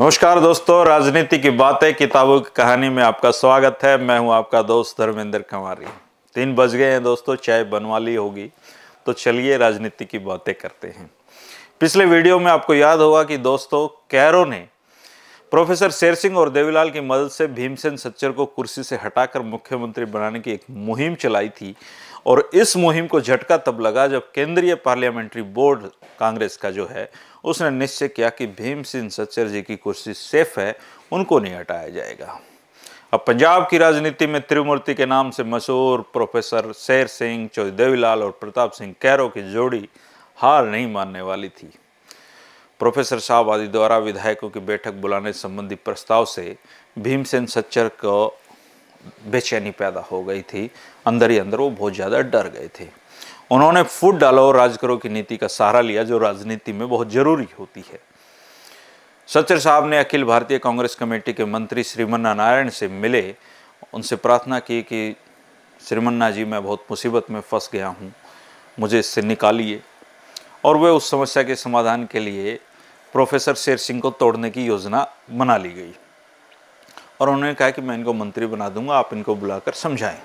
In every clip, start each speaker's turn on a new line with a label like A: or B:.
A: नमस्कार दोस्तों राजनीति की बातें किताबों की कहानी में आपका स्वागत है मैं हूं आपका दोस्त धर्मेंद्र कंवारी तीन बज गए हैं दोस्तों चाय बनवा ली होगी तो चलिए राजनीति की बातें करते हैं पिछले वीडियो में आपको याद होगा कि दोस्तों कैरो ने प्रोफेसर शेर सिंह और देवीलाल की मदद से भीमसेन सच्चर को कुर्सी से हटाकर मुख्यमंत्री बनाने की एक मुहिम चलाई थी और इस मुहिम को झटका तब लगा जब केंद्रीय पार्लियामेंट्री बोर्ड कांग्रेस का जो है उसने निश्चय किया कि भीम सिंह सच्चर जी की कुर्सी सेफ है उनको नहीं हटाया जाएगा अब पंजाब की राजनीति में त्रिमूर्ति के नाम से मशहूर प्रोफेसर शेर सिंह चौधरी देवीलाल और प्रताप सिंह कैरो की जोड़ी हार नहीं मानने वाली थी प्रोफेसर साहब आदि द्वारा विधायकों की बैठक बुलाने संबंधी प्रस्ताव से भीमसेन सच्चर को बेचैनी पैदा हो गई थी अंदर ही अंदर वो बहुत ज़्यादा डर गए थे उन्होंने फूट डालो राज करो की नीति का सहारा लिया जो राजनीति में बहुत ज़रूरी होती है सच्चर साहब ने अखिल भारतीय कांग्रेस कमेटी के मंत्री श्रीमन्ना नारायण से मिले उनसे प्रार्थना की कि श्रीमन्ना जी मैं बहुत मुसीबत में फंस गया हूँ मुझे इससे निकालिए और वे उस समस्या के समाधान के लिए प्रोफेसर शेर सिंह को तोड़ने की योजना बना ली गई और उन्होंने कहा कि मैं इनको मंत्री बना दूंगा आप इनको बुलाकर समझाएं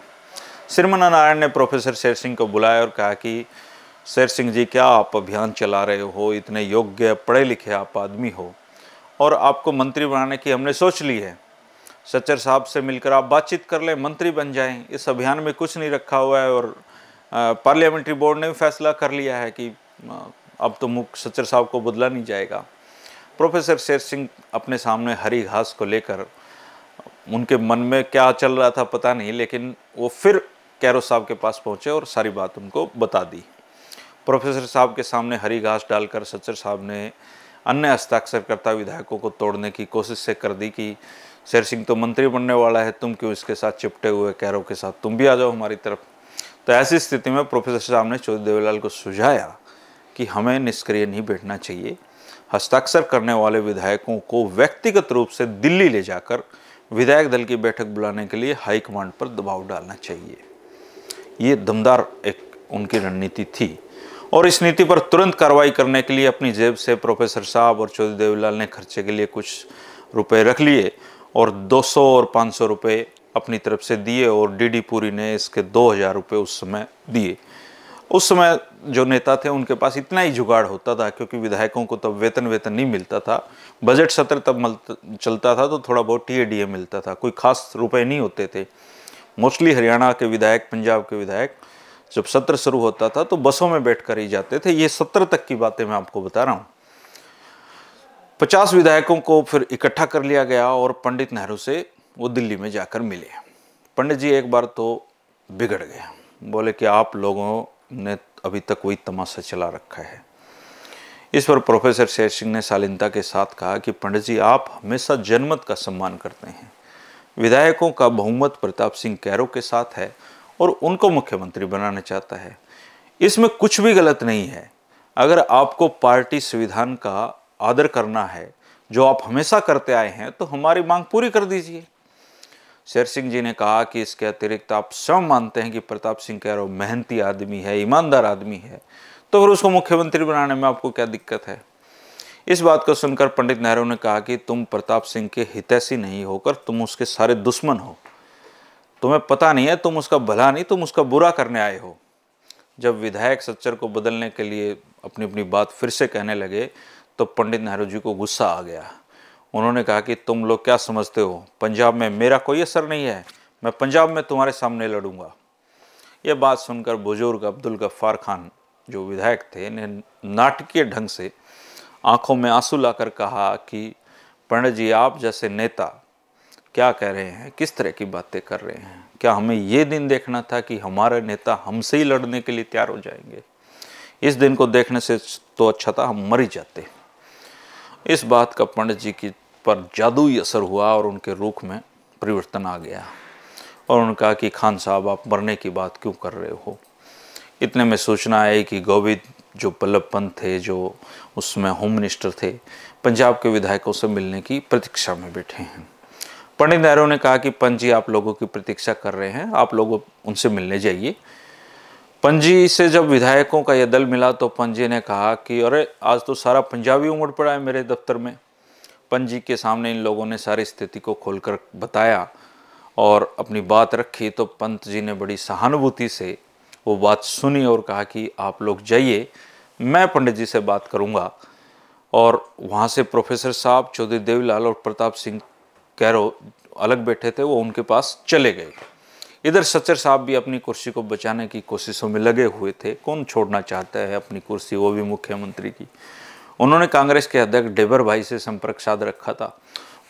A: श्रीमन नारायण ने प्रोफेसर शेर सिंह को बुलाया और कहा कि शेर सिंह जी क्या आप अभियान चला रहे हो इतने योग्य पढ़े लिखे आप आदमी हो और आपको मंत्री बनाने की हमने सोच ली है सच्चर साहब से मिलकर आप बातचीत कर लें मंत्री बन जाएं इस अभियान में कुछ नहीं रखा हुआ है और पार्लियामेंट्री बोर्ड ने भी फैसला कर लिया है कि अब तो मुख सचर साहब को बदला नहीं जाएगा प्रोफेसर शेर सिंह अपने सामने हरी घास को लेकर उनके मन में क्या चल रहा था पता नहीं लेकिन वो फिर कैरो साहब के पास पहुंचे और सारी बात उनको बता दी प्रोफेसर साहब के सामने हरी घास डालकर सच्चर साहब ने अन्य हस्ताक्षरकर्ता विधायकों को तोड़ने की कोशिश से कर दी कि शेर सिंह तो मंत्री बनने वाला है तुम क्यों इसके साथ चिपटे हुए कैरो के साथ तुम भी आ जाओ हमारी तरफ तो ऐसी स्थिति में प्रोफेसर साहब ने चौधरी देवीलाल को सुझाया कि हमें निष्क्रिय नहीं बैठना चाहिए हस्ताक्षर करने वाले विधायकों को व्यक्तिगत रूप से दिल्ली ले जाकर विधायक दल की बैठक बुलाने के लिए हाईकमांड पर दबाव डालना चाहिए ये दमदार एक उनकी रणनीति थी और इस नीति पर तुरंत कार्रवाई करने के लिए अपनी जेब से प्रोफेसर साहब और चौधरी देवीलाल ने खर्चे के लिए कुछ रुपए रख लिए और 200 और 500 रुपए अपनी तरफ से दिए और डीडी पुरी ने इसके 2000 रुपए उस समय दिए उस समय जो नेता थे उनके पास इतना ही जुगाड़ होता था क्योंकि विधायकों को तब वेतन वेतन नहीं मिलता था बजट सत्र तब चलता था तो थोड़ा बहुत टी मिलता था कोई खास रुपए नहीं होते थे मोस्टली हरियाणा के विधायक पंजाब के विधायक जब सत्र शुरू होता था तो बसों में बैठ कर ही जाते थे ये सत्र तक की बातें मैं आपको बता रहा हूँ पचास विधायकों को फिर इकट्ठा कर लिया गया और पंडित नेहरू से वो दिल्ली में जाकर मिले पंडित जी एक बार तो बिगड़ गए बोले कि आप लोगों ने अभी तक वही तमाशा चला रखा है इस पर प्रोफेसर शेर सिंह ने शालीनता के साथ कहा कि पंडित जी आप हमेशा जनमत का सम्मान करते हैं विधायकों का बहुमत प्रताप सिंह कैरो के साथ है और उनको मुख्यमंत्री बनाना चाहता है इसमें कुछ भी गलत नहीं है अगर आपको पार्टी संविधान का आदर करना है जो आप हमेशा करते आए हैं तो हमारी मांग पूरी कर दीजिए शेर सिंह जी ने कहा कि इसके अतिरिक्त आप सब मानते हैं कि प्रताप सिंह हो मेहनती आदमी है ईमानदार आदमी है तो फिर उसको मुख्यमंत्री बनाने में आपको क्या दिक्कत है इस बात को सुनकर पंडित नेहरू ने कहा कि तुम प्रताप सिंह के हितैषी नहीं होकर तुम उसके सारे दुश्मन हो तुम्हें पता नहीं है तुम उसका भला नहीं तुम उसका बुरा करने आए हो जब विधायक सच्चर को बदलने के लिए अपनी अपनी बात फिर से कहने लगे तो पंडित नेहरू जी को गुस्सा आ गया उन्होंने कहा कि तुम लोग क्या समझते हो पंजाब में मेरा कोई असर नहीं है मैं पंजाब में तुम्हारे सामने लड़ूंगा यह बात सुनकर बुजुर्ग अब्दुल गफ्फार खान जो विधायक थे इन्हें नाटकीय ढंग से आंखों में आंसू लाकर कहा कि पंडित जी आप जैसे नेता क्या कह रहे हैं किस तरह की बातें कर रहे हैं क्या हमें ये दिन देखना था कि हमारे नेता हमसे ही लड़ने के लिए तैयार हो जाएंगे इस दिन को देखने से तो अच्छा था हम मर ही जाते इस बात का पंडित जी की पर जादुई असर हुआ और उनके रूख में परिवर्तन आ गया और उन्होंने कहा कि खान साहब आप मरने की बात क्यों कर रहे हो इतने में सूचना आई कि गोविंद जो पल्लभ पंत थे जो उसमें होम मिनिस्टर थे पंजाब के विधायकों से मिलने की प्रतीक्षा में बैठे हैं पंडित नेहरू ने कहा कि पंत जी आप लोगों की प्रतीक्षा कर रहे हैं आप लोग उनसे मिलने जाइए पंजी से जब विधायकों का यह दल मिला तो पंजी ने कहा कि अरे आज तो सारा पंजाबी उमड़ पड़ा है मेरे दफ्तर में पंजी के सामने इन लोगों ने सारी स्थिति को खोलकर बताया और अपनी बात रखी तो पंत जी ने बड़ी सहानुभूति से वो बात सुनी और कहा कि आप लोग जाइए मैं पंडित जी से बात करूँगा और वहाँ से प्रोफेसर साहब चौधरी देवीलाल और प्रताप सिंह कैरो अलग बैठे थे वो उनके पास चले गए इधर सच्चर साहब भी अपनी कुर्सी को बचाने की कोशिशों में लगे हुए थे कौन छोड़ना चाहता है अपनी कुर्सी वो भी मुख्यमंत्री की उन्होंने कांग्रेस के अध्यक्ष डेबर भाई से संपर्क साध रखा था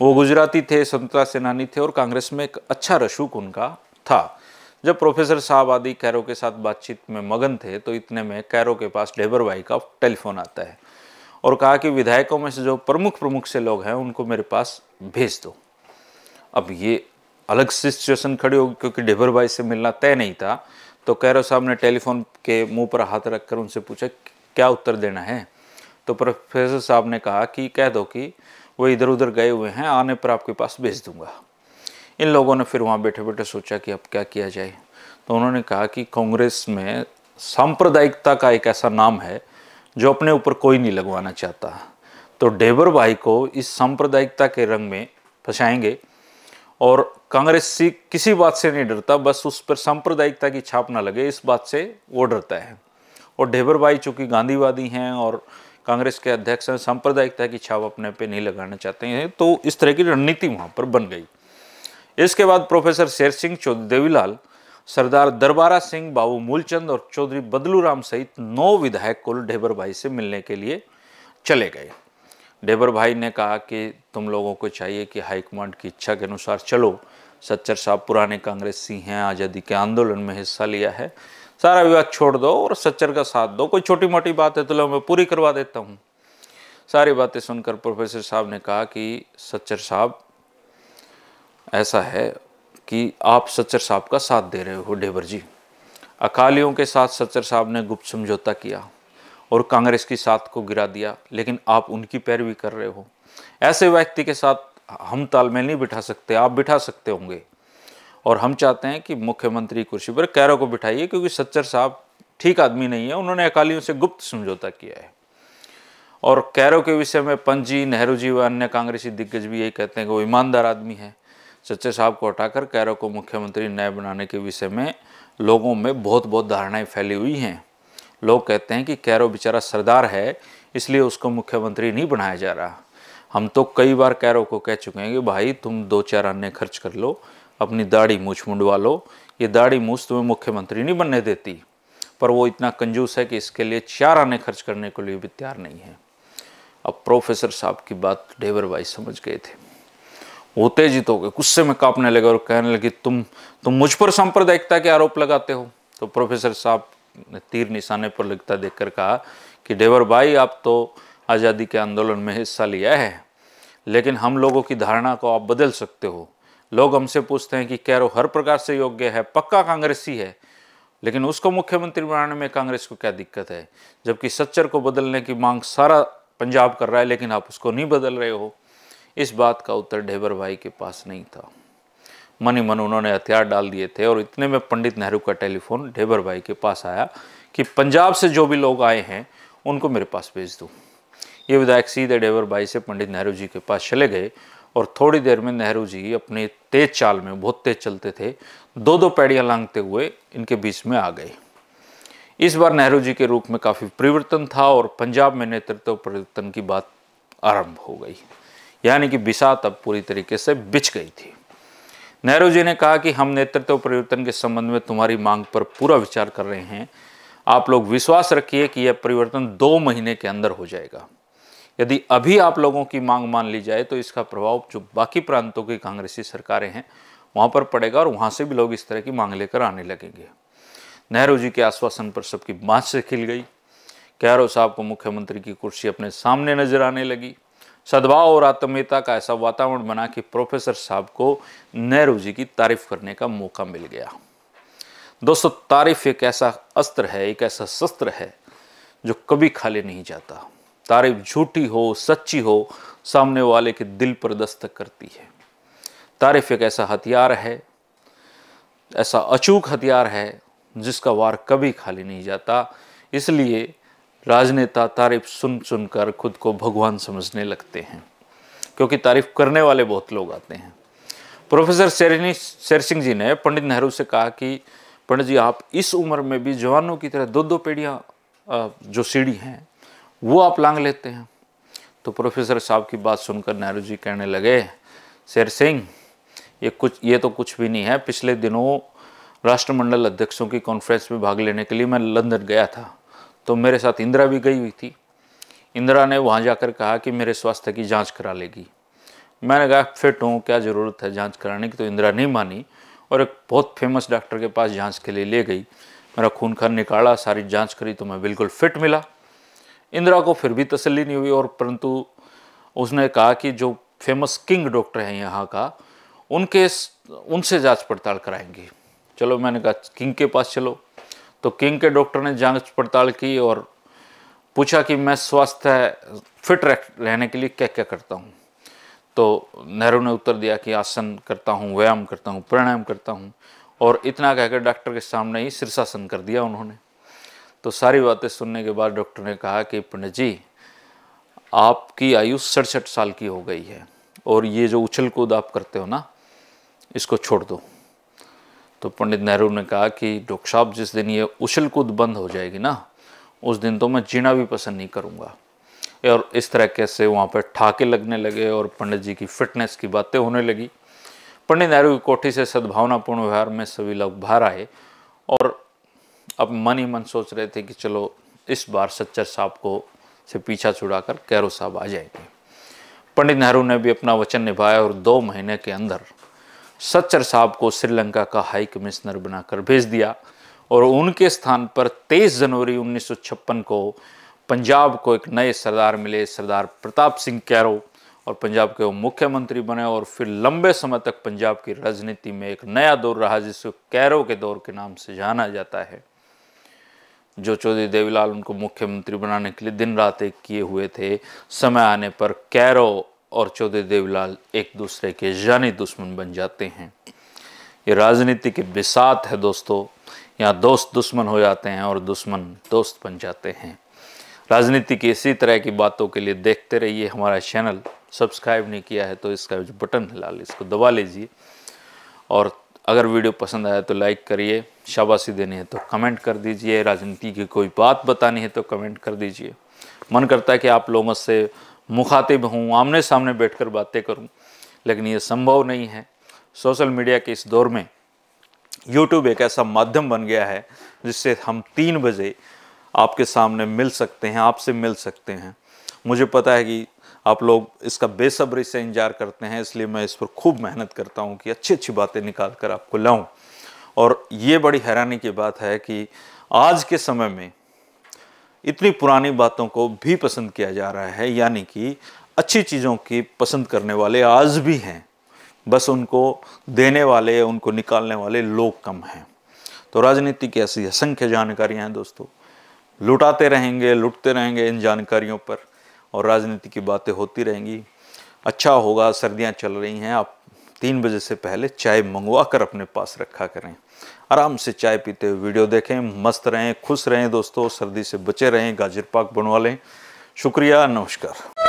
A: वो गुजराती थे स्वतंत्रता सेनानी थे और कांग्रेस में एक अच्छा रसूख उनका था जब प्रोफेसर साहब आदि कैरो के साथ बातचीत में मगन थे तो इतने में कैरो के पास डेबर भाई का टेलीफोन आता है और कहा कि विधायकों में से जो प्रमुख प्रमुख से लोग हैं उनको मेरे पास भेज दो अब ये अलग सिचुएशन खड़ी होगी क्योंकि डेबर भाई से मिलना तय नहीं था तो कैरो साहब ने टेलीफोन के मुंह पर हाथ रखकर उनसे पूछा क्या उत्तर देना है तो प्रोफेसर साहब ने कहा कि कह दो कि वो इधर उधर गए हुए हैं आने पर आपके पास भेज दूंगा इन लोगों ने फिर वहाँ बैठे बैठे सोचा कि अब क्या किया जाए तो उन्होंने कहा कि कांग्रेस में सांप्रदायिकता का एक ऐसा नाम है जो अपने ऊपर कोई नहीं लगवाना चाहता तो डेबर भाई को इस सांप्रदायिकता के रंग में फंसाएंगे और कांग्रेस से किसी बात से नहीं डरता बस उस पर सांप्रदायिकता की छाप ना लगे इस बात से वो डरता है और ढेबर भाई चूँकि गांधीवादी हैं और कांग्रेस के अध्यक्ष सांप्रदायिकता की छाप अपने पे नहीं लगाना चाहते हैं तो इस तरह की रणनीति वहाँ पर बन गई इसके बाद प्रोफेसर शेर सिंह चौधरी देवीलाल सरदार दरबारा सिंह बाबू मूलचंद और चौधरी बदलू राम सहित नौ विधायक कुल ढेबर भाई से मिलने के लिए चले गए ढेबर भाई ने कहा कि तुम लोगों को चाहिए कि हाईकमांड की इच्छा के अनुसार चलो सच्चर साहब पुराने कांग्रेसी हैं आज़ादी के आंदोलन में हिस्सा लिया है सारा विवाद छोड़ दो और सच्चर का साथ दो कोई छोटी मोटी बात है तो लो मैं पूरी करवा देता हूँ सारी बातें सुनकर प्रोफेसर साहब ने कहा कि सच्चर साहब ऐसा है कि आप सच्चर साहब का साथ दे रहे हो डेबर जी अकालियों के साथ सच्चर साहब ने गुप्त समझौता किया और कांग्रेस की साथ को गिरा दिया लेकिन आप उनकी पैरवी कर रहे हो ऐसे व्यक्ति के साथ हम तालमेल नहीं बिठा सकते आप बिठा सकते होंगे और हम चाहते हैं कि मुख्यमंत्री कुर्सी पर कैरो को बिठाइए क्योंकि सच्चर साहब ठीक आदमी नहीं है उन्होंने अकालियों से गुप्त समझौता किया है और कैरो के विषय में पंत जी नेहरू जी व अन्य कांग्रेसी दिग्गज भी यही कहते हैं कि वो ईमानदार आदमी है सच्चर साहब को हटाकर कैरो को मुख्यमंत्री न्याय बनाने के विषय में लोगों में बहुत बहुत धारणाएं फैली हुई हैं लोग कहते हैं कि कैरो बेचारा सरदार है इसलिए उसको मुख्यमंत्री नहीं बनाया जा रहा हम तो कई बार कैरो को कह चुके हैं कि भाई तुम दो चार अन्य खर्च कर लो अपनी दाढ़ी मूछ मुंडवा लो ये दाढ़ी मूछ तुम्हें मुख्यमंत्री नहीं बनने देती पर वो इतना कंजूस है कि इसके लिए चार आने खर्च करने के लिए भी तैयार नहीं है अब प्रोफेसर साहब की बात डेवर भाई समझ गए थे उत्तेजित हो गए गुस्से में कांपने लगे और कहने लगे तुम तुम मुझ पर सांप्रदायिकता के आरोप लगाते हो तो प्रोफेसर साहब ने तीर निशाने पर लगता देखकर कहा कि डेवर भाई आप तो आज़ादी के आंदोलन में हिस्सा लिया है लेकिन हम लोगों की धारणा को आप बदल सकते हो लोग हमसे पूछते हैं कि कैरो हर प्रकार से योग्य है पक्का कांग्रेसी है लेकिन उसको मुख्यमंत्री बनाने में कांग्रेस को क्या दिक्कत है जबकि सच्चर को बदलने की मांग सारा पंजाब कर रहा है लेकिन आप उसको नहीं बदल रहे हो इस बात का उत्तर ढेबर भाई के पास नहीं था मन ही मन उन्होंने हथियार डाल दिए थे और इतने में पंडित नेहरू का टेलीफोन ढेबर भाई के पास आया कि पंजाब से जो भी लोग आए हैं उनको मेरे पास भेज दो ये विधायक सीधे ढेबर भाई से पंडित नेहरू जी के पास चले गए और थोड़ी देर में नेहरू जी अपने तेज चाल में बहुत तेज चलते थे दो दो पैड़ियाँ लांगते हुए इनके बीच में आ गए इस बार नेहरू जी के रूप में काफ़ी परिवर्तन था और पंजाब में नेतृत्व परिवर्तन की बात आरंभ हो गई यानी कि बिसात अब पूरी तरीके से बिछ गई थी नेहरू जी ने कहा कि हम नेतृत्व परिवर्तन के संबंध में तुम्हारी मांग पर पूरा विचार कर रहे हैं आप लोग विश्वास रखिए कि यह परिवर्तन दो महीने के अंदर हो जाएगा यदि अभी आप लोगों की मांग मान ली जाए तो इसका प्रभाव जो बाकी प्रांतों की कांग्रेसी सरकारें हैं वहाँ पर पड़ेगा और वहाँ से भी लोग इस तरह की मांग लेकर आने लगेंगे नेहरू जी के आश्वासन पर सबकी बात से खिल गई कैरो साहब को मुख्यमंत्री की कुर्सी अपने सामने नजर आने लगी सद्भाव और आत्मीयता का ऐसा वातावरण बना कि प्रोफेसर साहब को नेहरू जी की तारीफ करने का मौका मिल गया दोस्तों तारीफ एक ऐसा अस्त्र है एक ऐसा शस्त्र है जो कभी खाली नहीं जाता तारीफ झूठी हो सच्ची हो सामने वाले के दिल पर दस्तक करती है तारीफ एक ऐसा हथियार है ऐसा अचूक हथियार है जिसका वार कभी खाली नहीं जाता इसलिए राजनेता तारीफ सुन सुन कर खुद को भगवान समझने लगते हैं क्योंकि तारीफ करने वाले बहुत लोग आते हैं प्रोफेसर शेरनी शेर सिंह जी ने पंडित नेहरू से कहा कि पंडित जी आप इस उम्र में भी जवानों की तरह दो दो पीढ़ियाँ जो सीढ़ी हैं वो आप लांग लेते हैं तो प्रोफेसर साहब की बात सुनकर नेहरू जी कहने लगे शेर सिंह ये कुछ ये तो कुछ भी नहीं है पिछले दिनों राष्ट्रमंडल अध्यक्षों की कॉन्फ्रेंस में भाग लेने के लिए मैं लंदन गया था तो मेरे साथ इंदिरा भी गई हुई थी इंदिरा ने वहाँ जाकर कहा कि मेरे स्वास्थ्य की जांच करा लेगी मैंने कहा फिट हूँ क्या ज़रूरत है जांच कराने की तो इंदिरा नहीं मानी और एक बहुत फेमस डॉक्टर के पास जांच के लिए ले गई मेरा खून खान निकाला सारी जांच करी तो मैं बिल्कुल फिट मिला इंदिरा को फिर भी तसल्ली नहीं हुई और परंतु उसने कहा कि जो फेमस किंग डॉक्टर हैं यहाँ का उनके उनसे जांच पड़ताल कराएंगी चलो मैंने कहा किंग के पास चलो तो किंग के डॉक्टर ने जांच पड़ताल की और पूछा कि मैं स्वास्थ्य फिट रहने के लिए क्या क्या करता हूँ तो नेहरू ने उत्तर दिया कि आसन करता हूँ व्यायाम करता हूँ प्राणायाम करता हूँ और इतना कहकर डॉक्टर के सामने ही शीर्षासन कर दिया उन्होंने तो सारी बातें सुनने के बाद डॉक्टर ने कहा कि पंडित जी आपकी आयु सड़सठ साल की हो गई है और ये जो उछल कूद आप करते हो ना इसको छोड़ दो तो पंडित नेहरू ने कहा कि डॉक्टर साहब जिस दिन ये उछल कूद बंद हो जाएगी ना उस दिन तो मैं जीना भी पसंद नहीं करूँगा और इस तरह कैसे वहाँ पर ठाके लगने लगे और पंडित जी की फिटनेस की बातें होने लगी पंडित नेहरू की कोठी से सद्भावनापूर्ण व्यवहार में सभी लोग बाहर आए और अब मन ही मन सोच रहे थे कि चलो इस बार सच्चर साहब को से पीछा छुड़ा कर कैरो साहब आ जाएंगे पंडित नेहरू ने भी अपना वचन निभाया और दो महीने के अंदर सच्चर साहब को श्रीलंका का हाई कमिश्नर बनाकर भेज दिया और उनके स्थान पर 23 जनवरी 1956 को पंजाब को एक नए सरदार मिले सरदार प्रताप सिंह कैरो और पंजाब के वो मुख्यमंत्री बने और फिर लंबे समय तक पंजाब की राजनीति में एक नया दौर रहा जिसको कैरो के दौर के नाम से जाना जाता है जो चौधरी देवीलाल उनको मुख्यमंत्री बनाने के लिए दिन रात एक किए हुए थे समय आने पर कैरो और चौधरी देवीलाल एक दूसरे के जानी दुश्मन बन जाते हैं ये राजनीति के बिसात है दोस्तों यहाँ दोस्त दुश्मन हो जाते हैं और दुश्मन दोस्त बन जाते हैं राजनीति की इसी तरह की बातों के लिए देखते रहिए हमारा चैनल सब्सक्राइब नहीं किया है तो इसका जो बटन है लाल इसको दबा लीजिए और अगर वीडियो पसंद आया तो लाइक करिए शाबाशी देनी है तो कमेंट कर दीजिए राजनीति की कोई बात बतानी है तो कमेंट कर दीजिए मन करता है कि आप लोगों से मुखातिब हूँ आमने सामने बैठकर बातें करूँ लेकिन ये संभव नहीं है सोशल मीडिया के इस दौर में यूट्यूब एक ऐसा माध्यम बन गया है जिससे हम तीन बजे आपके सामने मिल सकते हैं आपसे मिल सकते हैं मुझे पता है कि आप लोग इसका बेसब्री से इंतजार करते हैं इसलिए मैं इस पर खूब मेहनत करता हूँ कि अच्छी अच्छी बातें निकाल कर आपको लाऊँ और ये बड़ी हैरानी की बात है कि आज के समय में इतनी पुरानी बातों को भी पसंद किया जा रहा है यानी कि अच्छी चीज़ों की पसंद करने वाले आज भी हैं बस उनको देने वाले उनको निकालने वाले लोग कम हैं तो राजनीति की ऐसी असंख्य जानकारियाँ हैं दोस्तों लुटाते रहेंगे लुटते रहेंगे इन जानकारियों पर और राजनीति की बातें होती रहेंगी अच्छा होगा सर्दियाँ चल रही हैं आप तीन बजे से पहले चाय मंगवा कर अपने पास रखा करें आराम से चाय पीते हुए वीडियो देखें मस्त रहें खुश रहें दोस्तों सर्दी से बचे रहें गाजर पाक बनवा लें शुक्रिया नमस्कार